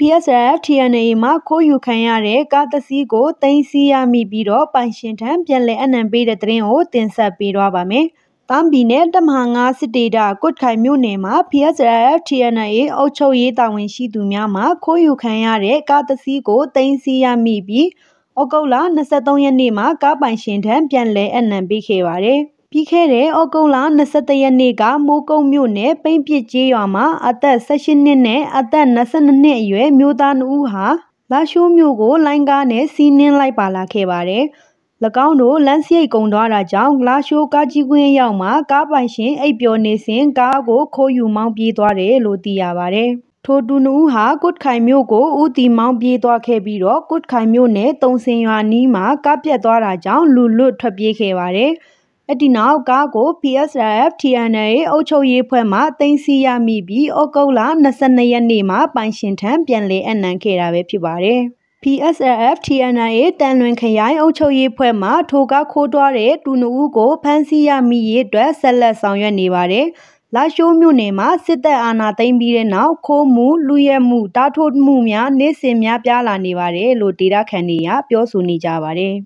PSF TNA မှာခိုးယူခံရတဲ့ကားတစ်စီးကိုသိမ်းဆည်းရမိပြီးတော့ပိုင်ရှင်ထံပြန်လည်အနှံပေးတဲ့သတင်းကိုတင်ဆက်ပေးသွားပါမယ်။တမ်ပီနယ်တမဟာငါစစ်တေတာကုတ်ခိုင်မြို့နယ်မှာ PSF TNA အုပ်ချုပ်ရေးတာဝန်ရှိသူများမှခိုးယူခံရတဲ့ကားတစ်စီးကို သိမ်းဆည်းရမိပြီးဩဂုတ်လ23ရက်နေ့မှာကားပိုင်ရှင်ထံပြန်လည်အနှံပေးခဲ့ပါတယ်။ပြီးခဲ့တဲ့ဩဂုတ်လ23ရက်နေ့ကမိုးကုတ်မြို့နယ်ပိန့်ပစ်ကျေးရွာမှာအသက်18နှစ်နဲ့အသက်22နှစ်အရွယ်မျိုးသား2ဦးဟာလာရှိုးမြို့ကိုလိုင်းကားနဲ့စီးနင်းလိုက်ပါလာခဲ့ပါတယ်။၎င်းတို့လမ်းစရိတ်ကုန်သွားတာကြောင့်လာရှိုးကားကြီးကွင်းရောက်မှာကားပိုင်ရှင်အိပ်ပျော်နေစဉ်ကားကိုခိုးယူမောင်းပြေးသွားတယ်လို့သိရပါတယ်။ထိုတူနူဟာကုတ်ခိုင်မြို့ကိုဦးတီမောင်းပြေးသွားခဲ့ပြီးတော့ကုတ်ခိုင်မြို့နယ်တုံစင်ရွာနီးမှာကပ်ပြတ်သွားတာကြောင့်လူလွတ်ထွက်ပြေးခဲ့ပါတယ်။အဒီနောက်ကားကို PSRF TNA အုပ်ချုပ်ရေးဖွဲ့မှတင်စီရမိပြီးဩဂုတ်လ22ရက်နေ့မှာပိုင်ရှင်ထံပြန်လည်အနံခဲ့တာပဲဖြစ်ပါတယ်။ PSLF TNA တန်လွင်ခရိုင်အုပ်ချုပ်ရေးဖွဲ့မှထိုကားခိုးတွားတဲ့တူနူဦးကိုဖမ်းဆီးရမိရေးအတွက်ဆက်လက်ဆောင်ရွက်နေပါတယ်။လာရှိုးမြို့နယ်မှာစစ်တပ်အာဏာသိမ်းပြီးတဲ့နောက်ခိုးမှုလူရဲမှုတားထိုးမှုများနေစဉ်များပြားလာနေပါတယ်လို့ဒေတာခန်တွေကပြောဆိုနေကြပါတယ်။